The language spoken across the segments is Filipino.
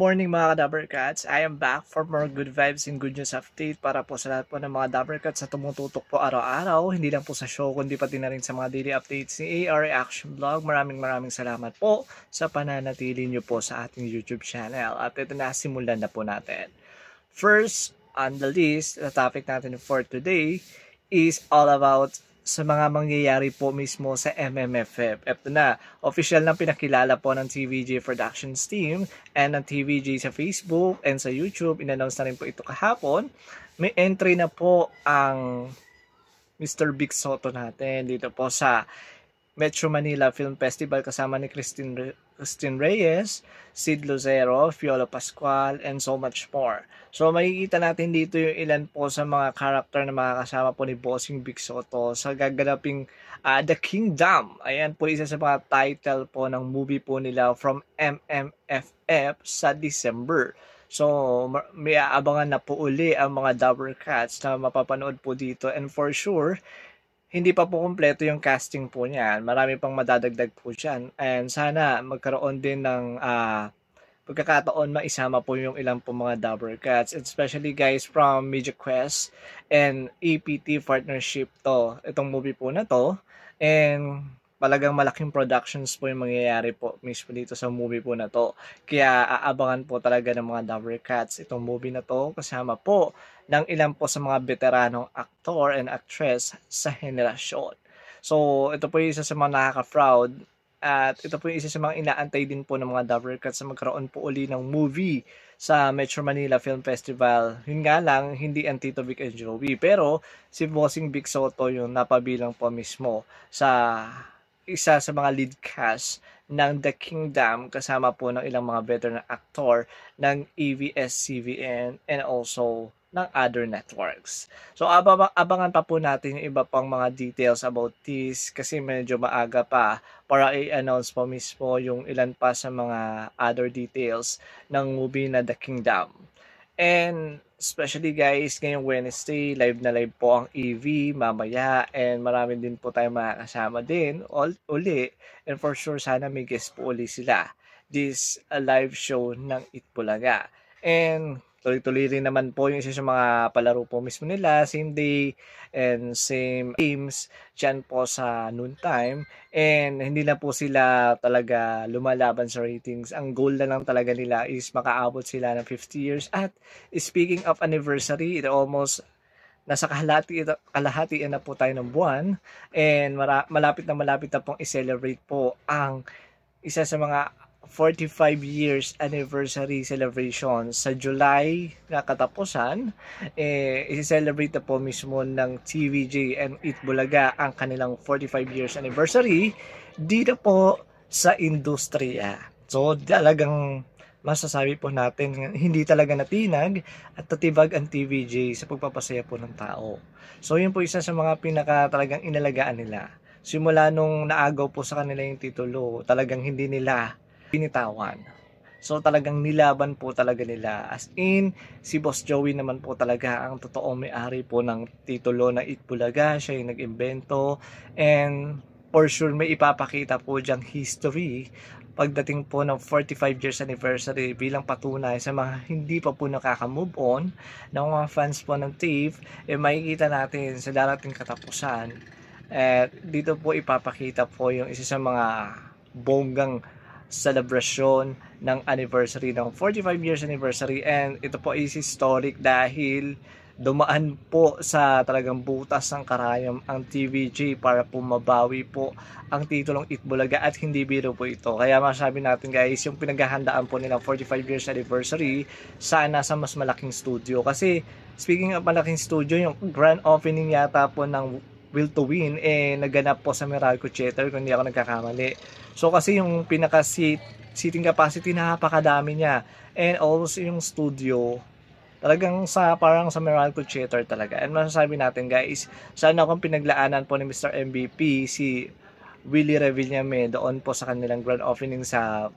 morning mga Dabber Cats. I am back for more good vibes and good news update para po sa lahat po ng mga Dabber Cats na tumututok po araw-araw. Hindi lang po sa show kundi pati na rin sa mga daily updates ni AR Reaction Vlog. Maraming maraming salamat po sa pananatili nyo po sa ating YouTube channel. At ito na, simulan na po natin. First on the list, the topic natin for today is all about sa mga mangyayari po mismo sa MMFF. Ito na, official na pinakilala po ng TVJ Productions team and ng TVJ sa Facebook and sa YouTube. Inannounce na rin po ito kahapon. May entry na po ang Mr. Big Soto natin dito po sa Metro Manila Film Festival kasama ni Christine, Re- Christine Reyes, Sid Lozero, Fiola Pascual, and so much more. So makikita natin dito yung ilan po sa mga karakter na makakasama po ni Bossing Big Soto sa gaganaping uh, The Kingdom. Ayan po isa sa mga title po ng movie po nila from MMFF sa December. So, may aabangan na po uli ang mga Cats na mapapanood po dito. And for sure, hindi pa po kumpleto yung casting po niya. Marami pang madadagdag po siya. And sana magkaroon din ng uh, pagkakataon maisama po yung ilang po mga dubber cats. Especially guys from Media Quest and EPT partnership to. Itong movie po na to. And Palagang malaking productions po yung mangyayari po mismo dito sa movie po na to. Kaya aabangan po talaga ng mga Dover Cats itong movie na to kasama po ng ilan po sa mga veteranong actor and actress sa henerasyon. So, ito po yung isa sa mga nakaka-proud at ito po yung isa sa mga inaantay din po ng mga Dover Cats sa magkaroon po uli ng movie sa Metro Manila Film Festival. Yun nga lang, hindi ang Tito Vic and Joey. Pero si Bossing Big Soto yung napabilang po mismo sa isa sa mga lead cast ng The Kingdom kasama po ng ilang mga veteran actor ng ABS-CBN and also ng other networks. So abang, abangan pa po natin yung iba pang mga details about this kasi medyo maaga pa para i-announce po mismo yung ilan pa sa mga other details ng movie na The Kingdom. And especially guys, ngayong Wednesday, live na live po ang EV mamaya and marami din po tayong makakasama din all, uli. And for sure, sana may guest po uli sila this uh, live show ng Itbulaga. And tuloy-tuloy rin naman po yung isa sa mga palaro po mismo nila, same day and same games dyan po sa noon time and hindi na po sila talaga lumalaban sa ratings. Ang goal na lang talaga nila is makaabot sila ng 50 years at speaking of anniversary, it almost nasa kalahati, kalahati na po tayo ng buwan and mara, malapit na malapit na pong i-celebrate po ang isa sa mga 45 years anniversary celebration sa July na katapusan eh, isi-celebrate na po mismo ng TVJ and Eat Bulaga ang kanilang 45 years anniversary dito po sa industriya so talagang masasabi po natin hindi talaga natinag at tatibag ang TVJ sa pagpapasaya po ng tao so yun po isa sa mga pinaka talagang inalagaan nila simula nung naagaw po sa kanila yung titulo talagang hindi nila binitawan. So talagang nilaban po talaga nila. As in, si Boss Joey naman po talaga ang totoong may-ari po ng titulo na Itbulaga. Siya yung nag-imbento. And for sure may ipapakita po diyang history pagdating po ng 45 years anniversary bilang patunay sa mga hindi pa po nakaka-move on ng mga fans po ng TIFF eh makikita natin sa darating katapusan at eh, dito po ipapakita po yung isa sa mga bonggang celebration ng anniversary ng 45 years anniversary and ito po is historic dahil dumaan po sa talagang butas ng karayom ang TVG para po mabawi po ang titulong Itbulaga at hindi biro po ito. Kaya masabi natin guys, yung pinaghahandaan po nila 45 years anniversary sana sa mas malaking studio. Kasi speaking of malaking studio, yung grand opening yata po ng will to win eh naganap po sa Meralco Theater kung hindi ako nagkakamali. So kasi yung pinaka seat, seating capacity napakadami niya and also yung studio talagang sa parang sa Meralco Theater talaga. And masasabi natin guys, sana akong pinaglaanan po ni Mr. MVP si Willie Revillame doon po sa kanilang grand opening sa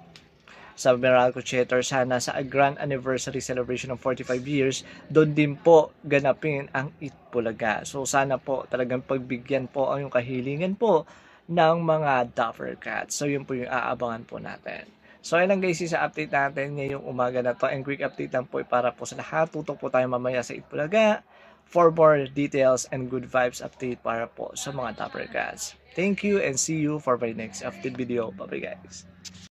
sa Meralco Theater sana sa grand anniversary celebration ng 45 years doon din po ganapin ang Itbulaga. So sana po talagang pagbigyan po ang yung kahilingan po ng mga Duffer Cats. So yun po yung aabangan po natin. So ayun lang guys sa update natin ngayong umaga na to. And quick update lang po para po sa lahat. Tutok po tayo mamaya sa Itbulaga for more details and good vibes update para po sa mga Dapper Cats. Thank you and see you for my next update video. Bye bye guys!